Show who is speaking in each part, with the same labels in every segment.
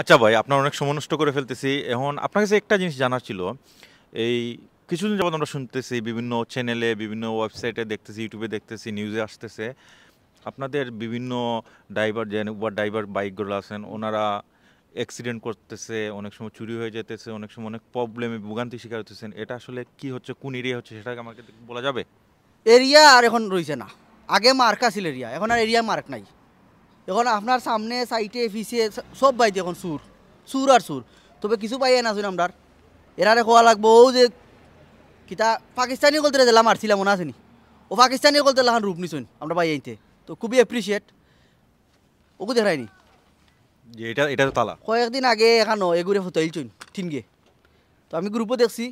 Speaker 1: আচ্ছা ভাই আপনার অনেক সময় নষ্ট করে ফেলতেছি এখন আপনার কাছে একটা জিনিস জানার ছিল এই কিছুদিন যাবত আমরা শুনতেছি বিভিন্ন চ্যানেলে বিভিন্ন ওয়েবসাইটে দেখতেছি ইউটিউবে দেখতেছি নিউজে আসতেছে আপনাদের বিভিন্ন ড্রাইভার যেন উবার ড্রাইভার বাইকগুলো আছেন ওনারা অ্যাক্সিডেন্ট করতেছে অনেক সময় চুরি হয়ে যেতেছে অনেক সময় অনেক প্রবলেমে ভোগান্তি শিকার হতেছেন এটা আসলে
Speaker 2: কি হচ্ছে কোন এরিয়া হচ্ছে সেটাকে আমাকে বলা যাবে এরিয়া আর এখন রয়েছে না আগে মার্কা ছিল এরিয়া এখন আর এরিয়া মার্ক নাই এখন আপনার সামনে সাইটে ফিসে সব বাইতে এখন সুর সুর আর সুর তবে কিছু পাইয়ে না শুনে আমরা এরারে খোয়া লাগবো ও যে কিতা পাকিস্তানি কলতে জেলা মারছিলাম মনে আসেনি ও পাকিস্তানি কলতে লাহান রূপ নিছুন আমরা পাই আইতে তো খুবই অ্যাপ্রিসিয়েট ওকে দেখাইনি
Speaker 1: যে এটা এটা তালা
Speaker 2: কয়েকদিন আগে এখন এগুড়ে ফতাইল চুন তিনগে তো আমি গ্রুপও দেখছি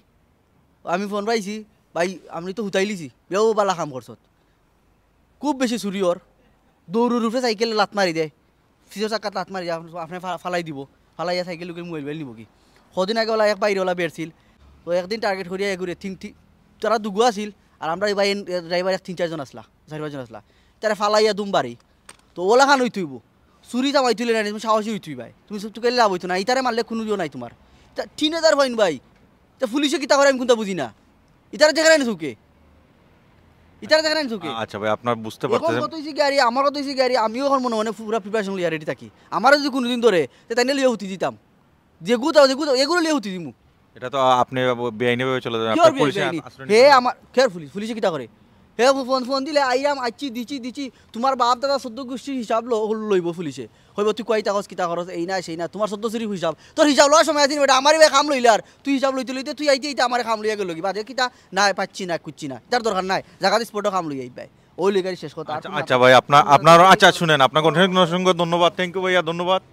Speaker 2: আমি ফোন পাইছি ভাই আমি তো হুতাইলিছি বেও বালা কাম করছত খুব বেশি সুরিয়র দৌড়ুর উপরে সাইকেল লাত মারি দেয় ফিজো চাকাত লাত মারি আপনি ফালাই দিব ফালাইয়া সাইকেল লুকে মোবাইল বেল নিব কি সদিন আগে ওলা এক বাইরে ওলা বেড়ছিল তো একদিন টার্গেট করিয়া এগুলো থিং থিং তারা দুগু আছিল আর আমরা এবার ড্রাইভার তিন চারজন আসলা চার পাঁচজন আসলা তারা ফালাইয়া দুম বাড়ি তো ওলা খান হইতুইব চুরি যা তুলে না তুমি সাহসী হইতুই ভাই তুমি সব তুকে লাভ হইতো না ইতারে মারলে কোনো দিও নাই তোমার তিন হাজার ভাইন ভাই তা পুলিশে কিতা করে আমি কোনটা বুঝি না ইতারে না তোকে ইতারা দেখেন চুকে
Speaker 1: আচ্ছা ভাই আপনার বুঝতে পারতেছেন কত
Speaker 2: ইসি গাড়ি আমারও তো ইসি গাড়ি আমিও এখন মনে মনে পুরো প্রিপারেশন লিয়া রেডি থাকি আমারও যদি কোনোদিন ধরে তে তাই লিয়ে উঠি দিতাম যে গুতাও যে গুতাও এগুলো লিয়ে উঠি দিমু
Speaker 1: এটা তো আপনি বেআইনি ভাবে চলে যাবেন আপনি পুলিশে হে
Speaker 2: আমার কেয়ারফুলি পুলিশে কিটা করে হে ফোন ফোন দিলে আইয়াম আচ্ছি দিছি দিছি তোমার বাপ দাদা সদ্য গোষ্ঠীর হিসাব লইব ফুলিছে হইব তুই কয় টাকা কিতা খরচ এই না সেই না তোমার সদ্য শরীফ হিসাব তোর হিসাব লওয়ার সময় আছে বেটা আমারই কাম লইলে আর তুই হিসাব লইতে লইতে তুই আইতে এইটা আমার কাম লইয়া গেল কি বাদে কিতা না পাচ্ছি না কুচ্ছি না তার দরকার নাই জায়গা স্পোর্টও কাম লইয়া আইবাই ওই লিগারি শেষ কথা আচ্ছা, আচ্ছা
Speaker 1: ভাই আপনার আপনার আচ্ছা শুনেন আপনার অসংখ্য ধন্যবাদ থ্যাংক ইউ ভাইয়া ধন্যবাদ